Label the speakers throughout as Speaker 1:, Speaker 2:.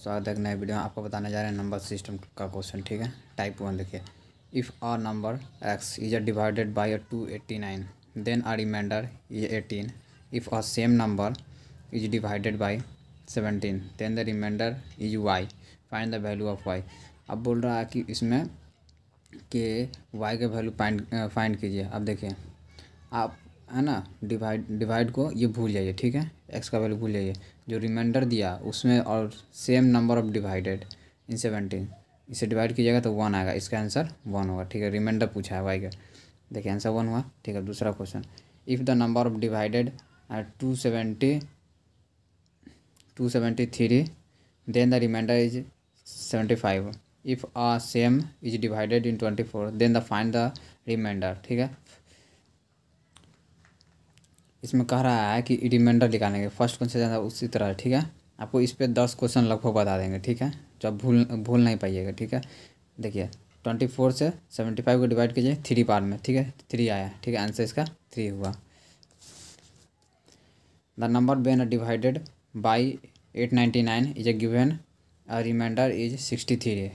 Speaker 1: स्वागत है नए वीडियो में आपको बताने जा रहे हैं नंबर सिस्टम का क्वेश्चन ठीक है टाइप वन देखिए if our number x is a divided by a two eighty nine then our remainder is eighteen if a same number is divided by seventeen then the remainder is y find the value of y अब बोल रहा है कि इसमें के Y का value find find कीजिए अब देखिए आप है ना डिवाइड डिवाइड को ये भूल जाइए ठीक है एक्स का वैल्यू भूल जाइए जो रिमाइंडर दिया उसमें और same number of divided in seventeen इसे डिवाइड कीजिएगा तो वन आएगा इसका आंसर वन होगा ठीक है रिमाइंडर पूछा है वाई का देखिए आंसर वन हुआ ठीक है दूसरा question if the number of divided are two seventy two seventy three then the remainder is seventy five if a same is divided in twenty four then the find the remainder ठीक है इसमें कह रहा है कि reminder निकालेंगे first question ज्यादा उसी तरह है ठीक है आपको इस पर दस क्वेश्चन लगभग बता देंगे ठीक है जो आप भूल भूल नहीं पाइएगा ठीक है देखिए ट्वेंटी फोर से सेवेंटी फाइव को डिवाइड कीजिए थ्री पार्ट में ठीक है थ्री आया ठीक है आंसर इसका थ्री हुआ the number when divided by eight ninety nine is a given a remainder is sixty three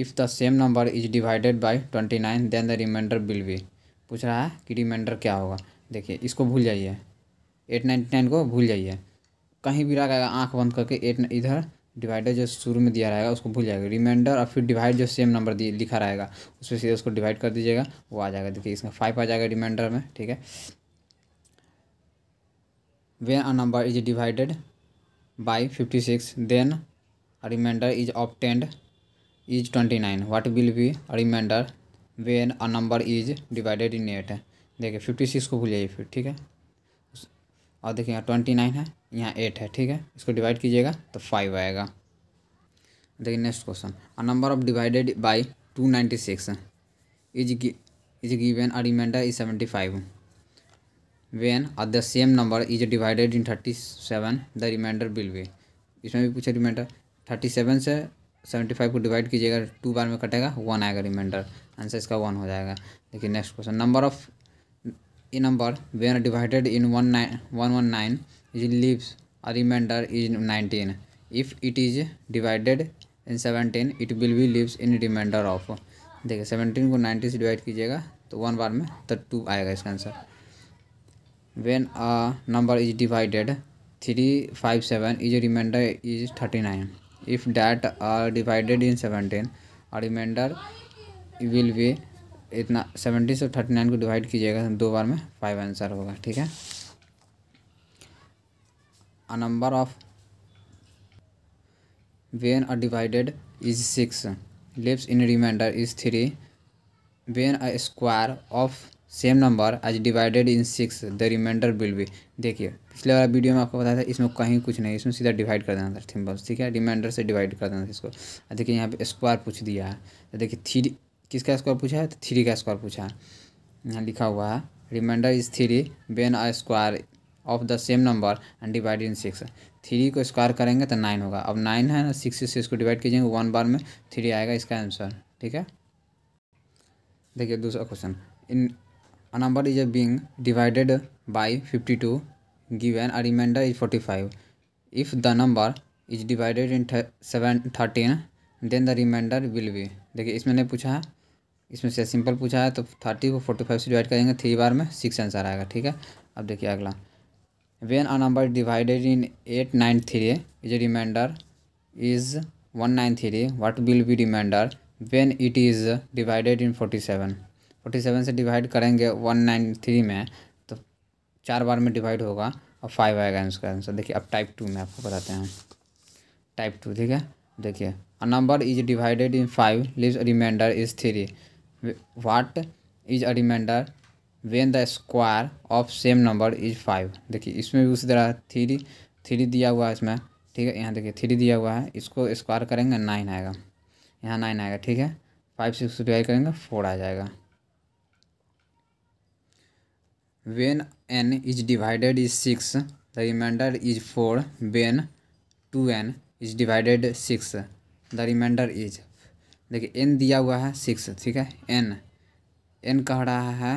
Speaker 1: if the same number is divided by twenty nine then the remainder will be पूछ रहा है कि reminder क्या होगा देखिए इसको भूल जाइए एट नाइन्टी नाइन को भूल जाइए कहीं भी रहेगा आँख बंद करके एट इधर डिवाइडर जो शुरू में दिया रहेगा उसको भूल जाएगा रिमाइंडर और फिर डिवाइड जो सेम नंबर लिखा रहेगा उसमें सीधे उसको डिवाइड कर दीजिएगा वो आ जाएगा देखिए इसमें फाइव आ जाएगा रिमाइंडर में ठीक है when a number is divided by fifty six then a remainder is obtained is twenty nine what will be a remainder when a number is divided in eight देखिए फिफ्टी सिक्स को भूल जाइए फिर ठीक है और देखिए यहाँ ट्वेंटी नाइन है यहाँ एट है ठीक है इसको डिवाइड कीजिएगा तो फाइव आएगा देखिए next question a number of divided by two ninety six is is given a remainder is seventy five when at the same number is divided in thirty seven the remainder will be इसमें भी पूछे remainder thirty seven से seventy five को divide कीजिएगा two बार में कटेगा one आएगा रिमाइंडर आंसर इसका वन हो जाएगा देखिए next question number of a number when divided in in it leaves a remainder is 19 if it is divided in 17 it will be leaves in remainder of देखिए seventeen को 19 से divide कीजिएगा तो one bar में तो two आएगा इसका answer when a number is divided three five seven is remainder is thirty nine if that are divided in seventeen a remainder will be इतना सेवेंटी से थर्टी नाइन को divide कीजिएगा तो दो बार में फाइव आंसर होगा ठीक है a number of when a divided is six leaves in remainder is three when a square of same number is divided in six the remainder will be देखिए पिछले वाला वीडियो में आपको बताया था इसमें कहीं कुछ नहीं इसमें सीधा डिवाइड कर देना था थिम्बल्स ठीक है रिमाइंडर से डिवाइड कर देना था इसको देखिए यहाँ पे स्क्वायर पूछ दिया है तो देखिए थ्री किसका स्क्वायर पूछा है तो थ्री का स्क्वायर पूछा है यहाँ लिखा हुआ है remainder is three when a square of the same number and divide in six three को स्क्वायर करेंगे तो नाइन होगा अब नाइन है ना सिक्स से इसको डिवाइड कीजिएगा वन बार में थ्री आएगा इसका आंसर ठीक है देखिए दूसरा question in a number is a being divided by fifty two given a remainder is forty five if the number is divided in seven thirteen then the remainder will be देखिए इसमें नहीं पूछा है इसमें से सिंपल पूछा है तो थर्टी को फोर्टी फाइव से डिवाइड करेंगे थ्री बार में सिक्स आंसर आएगा ठीक है अब देखिए अगला when a number divided in eight nine three is remainder is one nine three what will be remainder when it is divided in forty seven forty seven से डिवाइड करेंगे वन नाइन थ्री में तो चार बार में divide होगा और five आएगा इसका आंसर देखिए अब टाइप टू में आपको बताते हैं टाइप टू ठीक है देखिए a number is divided in five leave remainder is three what is a remainder when the square of same number is five देखिए इसमें भी उसी तरह थ्री थ्री दिया हुआ है इसमें ठीक है यहाँ देखिए थ्री दिया हुआ है इसको स्क्वायर करेंगे नाइन आएगा यहाँ नाइन आएगा ठीक है फाइव सिक्स डिवाइड करेंगे फोर आ जाएगा when n is divided is six the remainder is four when two n is divided six the remainder is देखिए एन दिया हुआ है सिक्स ठीक है एन एन कह रहा है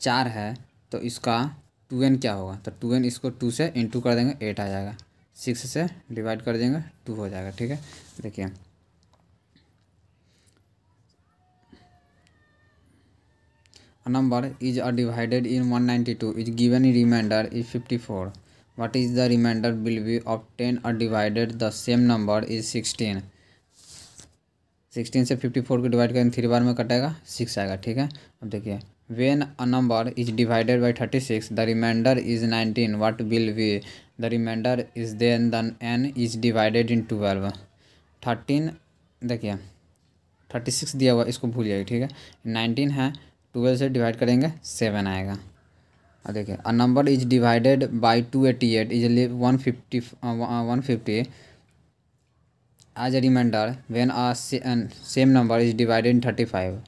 Speaker 1: चार है तो इसका टू एन क्या होगा तो टू एन इसको टू से इंटू कर देंगे एट आ जाएगा सिक्स से डिवाइड कर देंगे टू हो जाएगा ठीक है देखिए number is a divided in one ninety two is given remainder is fifty four what is the remainder will be of ten a divided the same number is sixteen sixteen से fifty four को divide करेंगे three बार में कटेगा six आएगा ठीक है अब देखिए when a number is divided by thirty six the remainder is nineteen what will be the remainder is then then N is divided in twelve thirteen देखिए थर्टी सिक्स दिया हुआ इसको भूल जाएगी ठीक है नाइनटीन है ट्वेल्व से डिवाइड करेंगे सेवन आएगा अब देखिए a number is divided by two eighty eight is one fifty one fifty as when a same number is divide in thirty five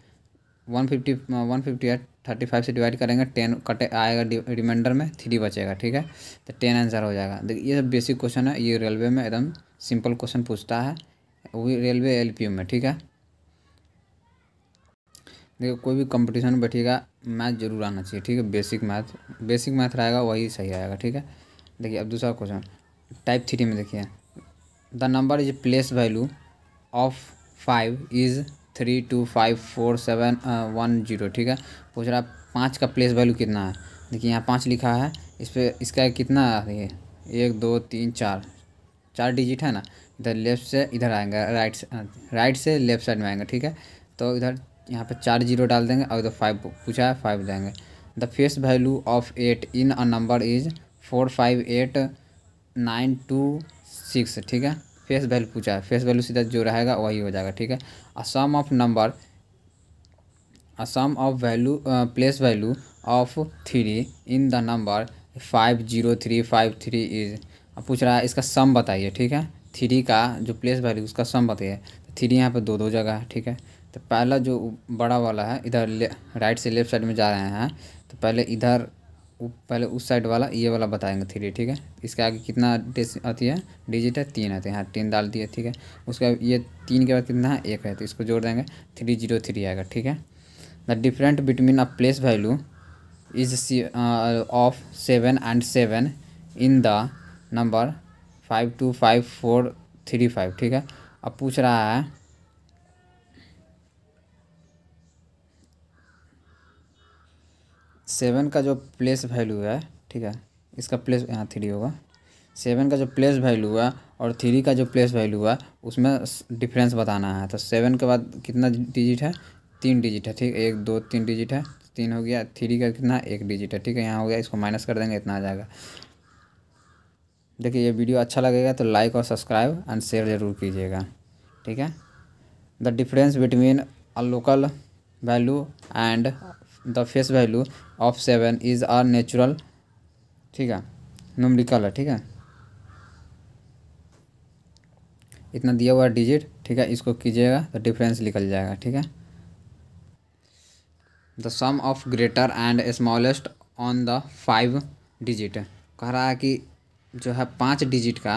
Speaker 1: one fifty one fifty eight thirty five से divide करेंगे ten कटे आएगा reminder में three बचेगा ठीक है तो ten answer हो जाएगा देखिए तो ये सब बेसिक क्वेश्चन है ये रेलवे में एकदम सिंपल क्वेश्चन पूछता है वही रेलवे एल में ठीक है देखिए कोई भी कंपटीशन में बैठिएगा मैथ जरूर आना चाहिए ठीक है बेसिक मैथ बेसिक मैथ रहेगा वही सही आएगा ठीक है देखिए अब दूसरा क्वेश्चन टाइप थ्री में देखिए the number is place value of five is three two five four seven one zero ठीक है पूछ रहा पाँच का प्लेस वैल्यू कितना है देखिए यहाँ पाँच लिखा है इस पर इसका कितना है एक दो तीन चार चार डिजिट है ना इधर लेफ्ट से इधर आएंगे राइट से राइट uh, से लेफ्ट साइड में आएंगे ठीक है तो इधर यहाँ पर चार जीरो डाल देंगे और इधर फाइव पूछा है फाइव देंगे the face value of eight in a number is four five eight nine two six ठीक है फेस वैल्यू पूछा है फेस वैल्यू सीधा जो रहेगा वही हो जाएगा ठीक है और sum of number sum of value place value of three in the number five zero three five three is पूछ रहा है इसका सम बताइए ठीक है थ्री का जो प्लेस वैल्यू उसका सम बताइए थ्री तो यहाँ पे दो दो जगह है ठीक है तो पहला जो बड़ा वाला है इधर राइट से लेफ्ट साइड में जा रहे हैं तो पहले इधर पहले उस साइड वाला ये वाला बताएंगे थ्री ठीक है इसके आगे कितना आती है डिजिट है तीन आते हैं हाँ तीन डाल दिए ठीक है बाद ये तीन के बाद कितना है एक है तो इसको जोड़ देंगे थ्री जीरो थ्री आएगा ठीक है the different between a place value is of seven and seven in the number five two five four three five ठीक है अब पूछ रहा है सेवन का जो प्लेस वैल्यू है ठीक है इसका प्लेस यहाँ थ्री होगा सेवन का जो प्लेस वैल्यू है और थ्री का जो प्लेस वैल्यू है उसमें डिफरेंस बताना है तो सेवन के बाद कितना डिजिट है तीन डिजिट है ठीक एक दो तीन डिजिट है तीन हो गया थ्री का कितना एक डिजिट है ठीक है यहाँ हो गया इसको माइनस कर देंगे इतना आ जाएगा देखिए ये वीडियो अच्छा लगेगा तो लाइक और सब्सक्राइब एंड शेयर ज़रूर कीजिएगा ठीक है the difference between a local value and the face value of seven is are natural ठीक है नुमरिकल है ठीक है इतना दिया हुआ डिजिट ठीक है इसको कीजिएगा तो डिफरेंस निकल जाएगा ठीक है the sum of greater and smallest on the five digit कह रहा है कि जो है पाँच डिजिट का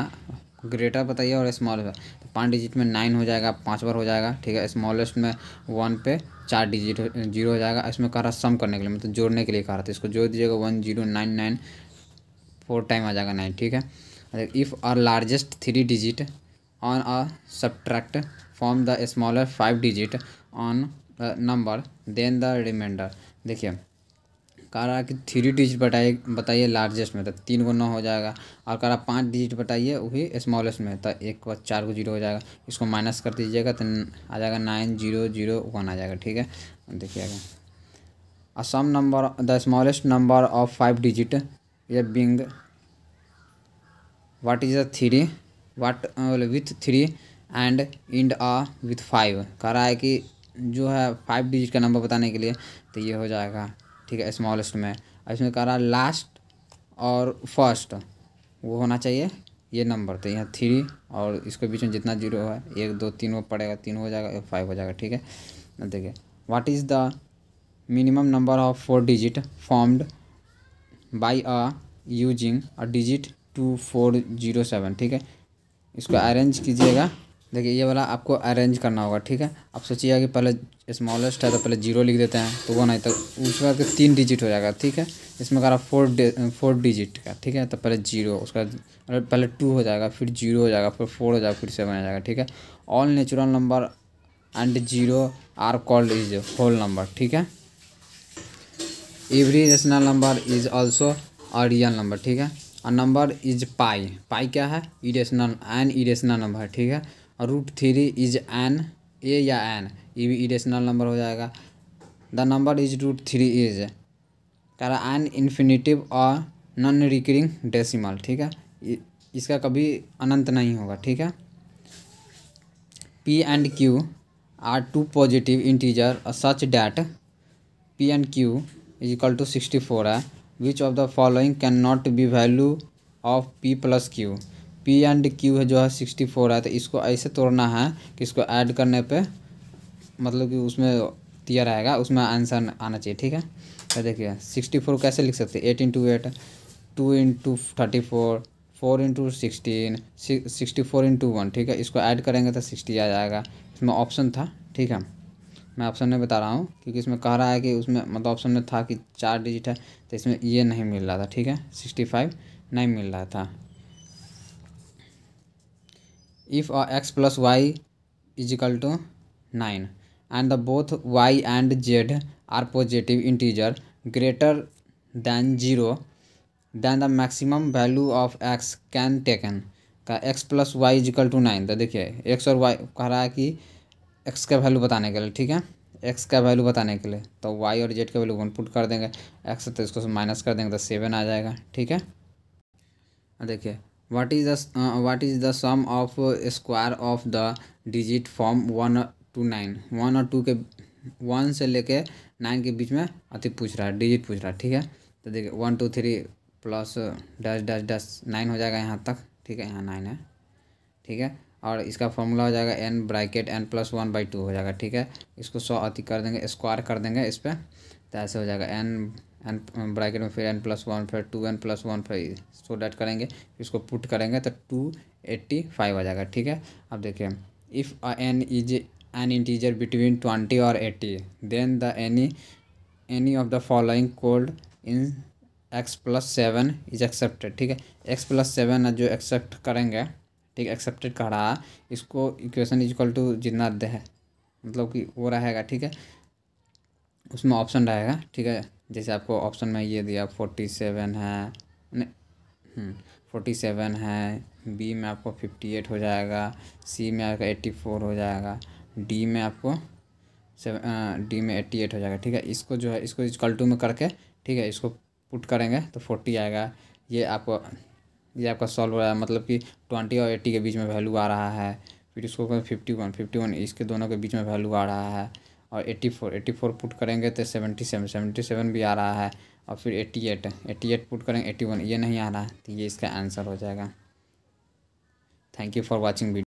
Speaker 1: ग्रेटर बताइए और स्मॉल तो पाँच डिजिट में नाइन हो जाएगा पाँच बार हो जाएगा ठीक है स्मॉलेस्ट में वन पे चार डिजिट जीरो हो जाएगा इसमें कह रहा सम करने के लिए मतलब जोड़ने के लिए कह रहा था इसको जोड़ दीजिएगा one zero nine nine four time आ जाएगा नाइन ठीक है if our largest three digit on a subtract from the smaller five digit on number then the remainder देखिए कह रहा कि थ्री डिजिट बताइए बताइए लार्जेस्ट में तो तीन गो नौ हो जाएगा और कह रहा पाँच डिजिट बताइए वो भी स्मॉलेस्ट में तो एक को चार को जीरो हो जाएगा इसको माइनस कर दीजिएगा तो आ जाएगा नाइन जीरो जीरो वन आ जाएगा ठीक है देखिएगा और sum number the smallest number of five digit ये being what is the three what with three and end आ विथ फाइव कह रहा है कि जो है फाइव डिजिट का नंबर बताने के लिए तो ये हो जाएगा ठीक है स्मॉलेस्ट में इसमें कह रहा है लास्ट और फर्स्ट वो होना चाहिए ये नंबर तो यहाँ थ्री और इसके बीच में जितना जीरो है एक दो तीन वो पड़ेगा तीन हो जाएगा फाइव हो जाएगा ठीक है देखिए what is the minimum number of four digit formed by a using a digit two four zero seven ठीक है इसको अरेंज कीजिएगा देखिए ये वाला आपको अरेंज करना होगा ठीक है आप सोचिएगा कि पहले स्मॉलेस्ट है तो पहले जीरो लिख देते हैं तो वो नहीं तो उसके बाद तीन डिजिट हो जाएगा ठीक है इसमें अगर आप फोर फोर डिजिट का ठीक है तो पहले जीरो उसका बाद मतलब पहले टू हो जाएगा फिर जीरो हो जाएगा फिर फोर हो जाएगा फिर सेवन हो जाएगा ठीक है all natural number and zero are called is whole number ठीक है every rational number is also a real number ठीक है और नंबर इज पाई पाई क्या है इरेशनल एंड इरेशनल नंबर ठीक है root three is an a या एन ये भी इरेशनल नंबर हो जाएगा the number is root three is कह रहा एन इन्फिनेटिव और नॉन रिकरिंग डेसिमल ठीक है इसका कभी अनंत नहीं होगा ठीक है p and q are two positive integer such that p and q is equal to sixty four है which of the following can not be value of p plus Q P and q है जो है sixty four है तो इसको ऐसे तोड़ना है कि इसको ऐड करने पे मतलब कि उसमें दिया रहेगा उसमें आंसर आना चाहिए ठीक है तो देखिए सिक्सटी फोर कैसे लिख सकते eight into eight two into thirty four four into sixteen sixty four into one ठीक है इसको ऐड करेंगे तो सिक्सटी आ जाएगा इसमें ऑप्शन था ठीक है मैं ऑप्शन में बता रहा हूँ क्योंकि इसमें कह रहा है कि उसमें मतलब ऑप्शन में था कि चार डिजिट है तो इसमें ये नहीं मिल रहा था ठीक है सिक्सटी फाइव नहीं मिल रहा था if x plus y y is equal to 9 and the both y and z are positive integer greater than 0 then the maximum value of x can का x plus y is equal to nine तो देखिए x और Y कह रहा है कि x का value बताने के लिए ठीक है एक्स का वैल्यू बताने के लिए तो वाई और जेड का वैल्यू वन पुट कर देंगे एक्स तो इसको माइनस कर देंगे तो सेवन आ जाएगा ठीक है देखिए what is the uh, what is the sum of square of the digit from one to nine one और टू के वन से लेके नाइन के बीच में अति पूछ रहा है डिजिट पूछ रहा है ठीक है तो देखिए one two three plus dash dash dash nine हो जाएगा यहाँ तक ठीक है यहाँ नाइन है ठीक है और इसका फॉर्मूला हो जाएगा n bracket n plus one by two हो जाएगा ठीक है इसको सौ अति कर देंगे स्क्वायर कर देंगे इस पर तो ऐसे हो जाएगा एन एन ब्रैकेट में फिर एन प्लस वन फिर टू एन प्लस वन फिर सो डेट करेंगे इसको पुट करेंगे तो टू एट्टी फाइव आ जाएगा ठीक है अब देखिए if n is an integer between twenty और eighty then the any any of the following code in x plus seven is accepted ठीक है एक्स प्लस सेवन जो एक्सेप्ट करेंगे ठीक एक्सेप्टेड कर रहा है इसको इक्वेशन इज इक्वल टू जितना दे है मतलब कि वो रहेगा ठीक है उसमें ऑप्शन रहेगा ठीक है जैसे आपको ऑप्शन में ये दिया फोर्टी सेवन है फोर्टी हम्म, सेवन है बी में आपको फिफ्टी एट हो जाएगा सी में आपका एट्टी फोर हो जाएगा डी में आपको सेवन डी में एट्टी एट हो जाएगा ठीक है इसको जो है इसको इक्वल टू में करके ठीक है इसको पुट करेंगे तो फोर्टी आएगा ये आपको ये आपका सॉल्व हो रहा है मतलब कि ट्वेंटी और एट्टी के बीच में वैल्यू आ रहा है फिर इसको फिफ्टी वन फिफ्टी वन इसके दोनों के बीच में वैल्यू आ रहा है और eighty four eighty four put करेंगे तो सेवेंटी सेवन सेवेंटी सेवन भी आ रहा है और फिर eighty eight eighty eight put करेंगे एट्टी वन ये नहीं आ रहा है तो ये इसका आंसर हो जाएगा thank you for watching video